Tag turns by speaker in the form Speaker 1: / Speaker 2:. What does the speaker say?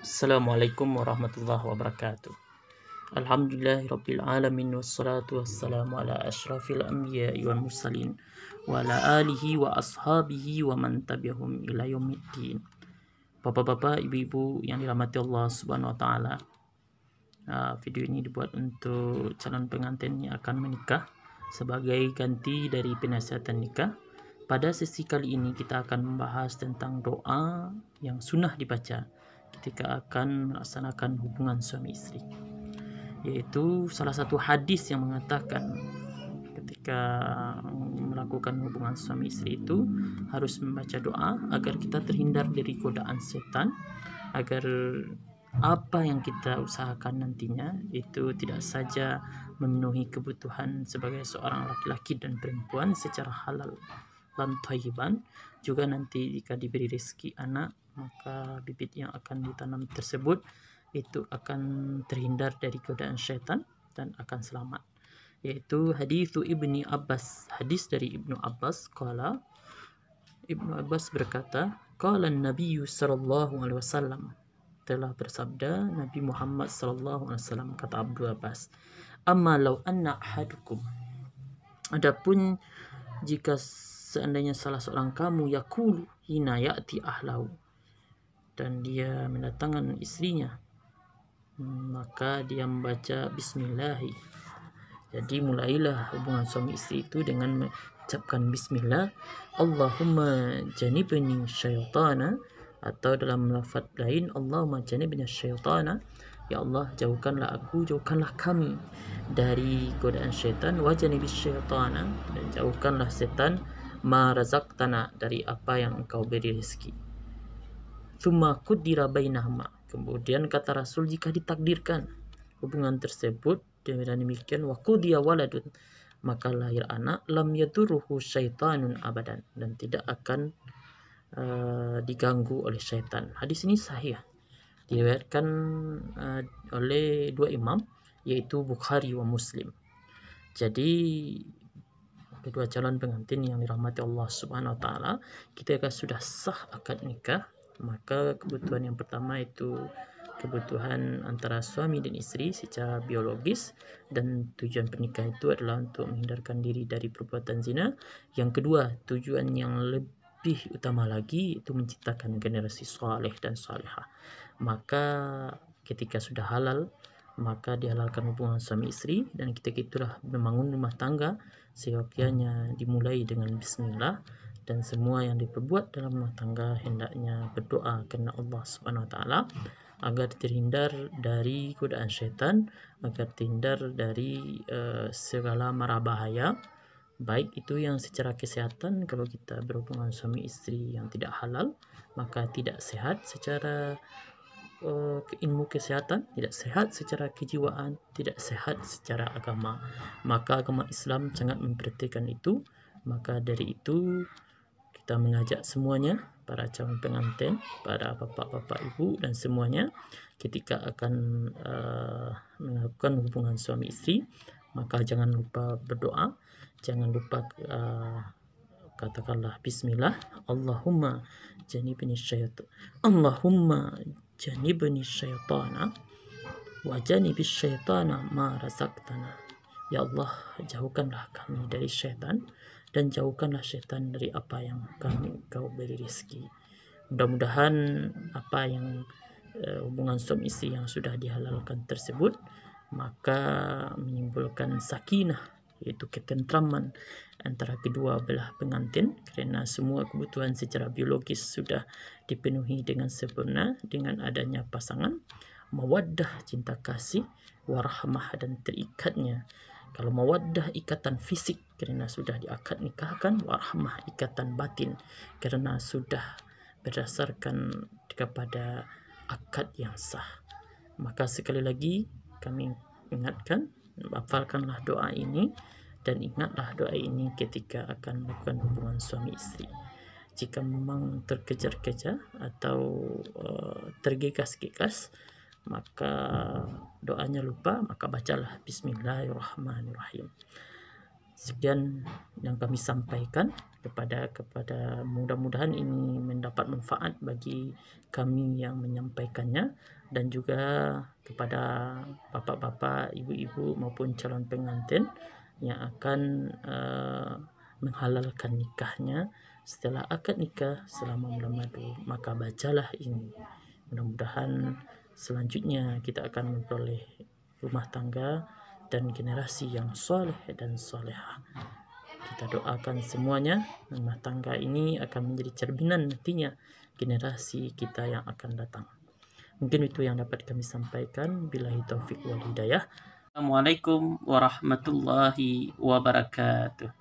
Speaker 1: Assalamualaikum warahmatullahi wabarakatuh. Alhamdulillah rabbil alamin wassalatu wassalamu ala asyrafil anbiya wal mursalin wa ala alihi wa ashabihi wa man tabi'ahum ila yaumiddin. Bapak-bapak, ibu-ibu yang dirahmati Allah Subhanahu wa taala. Ah, video ini dibuat untuk calon pengantin yang akan menikah sebagai ganti dari penasihatan nikah. Pada sesi kali ini kita akan membahas tentang doa yang sunnah dibaca ketika akan melaksanakan hubungan suami isteri yaitu salah satu hadis yang mengatakan ketika melakukan hubungan suami istri itu harus membaca doa agar kita terhindar dari godaan setan agar apa yang kita usahakan nantinya itu tidak saja memenuhi kebutuhan sebagai seorang laki-laki dan perempuan secara halal dan taiban juga nanti jika diberi rezeki anak maka bibit yang akan ditanam tersebut itu akan terhindar dari godaan syaitan dan akan selamat yaitu hadis ibnu Abbas hadis dari Ibnu Abbas qala Ibnu Abbas berkata qala Nabi sallallahu alaihi wasallam telah bersabda Nabi Muhammad sallallahu alaihi wasallam kata Abdul Abbas amma law anna ahadukum adapun jika seandainya salah seorang kamu Yakul, hina yakti ahlau, dan dia mendatangkan istrinya hmm, maka dia membaca bismillah jadi mulailah hubungan suami istri itu dengan mengucapkan bismillah Allahumma janibni syaitana atau dalam lafaz lain Allahumma janibni syaitana Ya Allah jauhkanlah aku jauhkanlah kami dari godaan syaitan wa janibis syaitana dan jauhkanlah syaitan ma razaqtana dari apa yang engkau beri rezeki. Thumma kudira bainahma. Kemudian kata Rasul jika ditakdirkan hubungan tersebut demikian demikian wa kudia waladun maka lahir anak lam yaduruhu syaitanun abadan dan tidak akan uh, diganggu oleh syaitan. Hadis ini sahih. Diriwayatkan uh, oleh dua imam yaitu Bukhari wa Muslim. Jadi kedua calon pengantin yang dirahmati Allah Subhanahu Wa Taala, kita akan sudah sah akad nikah, maka kebutuhan yang pertama itu kebutuhan antara suami dan isteri secara biologis dan tujuan pernikahan itu adalah untuk menghindarkan diri dari perbuatan zina. Yang kedua, tujuan yang lebih utama lagi itu menciptakan generasi soleh dan soleha Maka ketika sudah halal, maka dihalalkan hubungan suami isteri dan kita itulah membangun rumah tangga seyogianya dimulai dengan bismillah dan semua yang diperbuat dalam rumah tangga hendaknya berdoa kepada Allah Subhanahu Wa Taala agar terhindar dari godaan syaitan agar terhindar dari uh, segala mara bahaya baik itu yang secara kesehatan kalau kita berhubungan suami isteri yang tidak halal maka tidak sehat secara uh, ilmu kesihatan tidak sehat secara kejiwaan tidak sehat secara agama maka agama Islam sangat memperhatikan itu maka dari itu kita mengajak semuanya para calon pengantin para bapak-bapak ibu dan semuanya ketika akan uh, melakukan hubungan suami istri maka jangan lupa berdoa jangan lupa uh, katakanlah bismillah Allahumma jani bin syaitan Allahumma janibni syaitana wa janibis syaitana ma razaqtana ya Allah jauhkanlah kami dari syaitan dan jauhkanlah syaitan dari apa yang kami kau beri rezeki mudah-mudahan apa yang uh, hubungan suami istri yang sudah dihalalkan tersebut maka menyimpulkan sakinah iaitu ketentraman antara kedua belah pengantin kerana semua kebutuhan secara biologis sudah dipenuhi dengan sempurna dengan adanya pasangan mawaddah cinta kasih warahmah dan terikatnya kalau mawaddah ikatan fisik kerana sudah diakad nikahkan warahmah ikatan batin kerana sudah berdasarkan kepada akad yang sah maka sekali lagi kami ingatkan hafalkanlah doa ini dan ingatlah doa ini ketika akan melakukan hubungan suami isteri. Jika memang terkejar-kejar atau uh, tergegas-gegas, maka doanya lupa, maka bacalah bismillahirrahmanirrahim sekian yang kami sampaikan kepada kepada mudah-mudahan ini mendapat manfaat bagi kami yang menyampaikannya dan juga kepada bapa-bapa, ibu-ibu maupun calon pengantin yang akan uh, menghalalkan nikahnya setelah akad nikah selama bulan madu maka bacalah ini mudah-mudahan selanjutnya kita akan memperoleh rumah tangga dan generasi yang soleh dan soleha. Kita doakan semuanya rumah tangga ini akan menjadi cerminan nantinya generasi kita yang akan datang. Mungkin itu yang dapat kami sampaikan. Bila taufik wal hidayah. Assalamualaikum warahmatullahi wabarakatuh.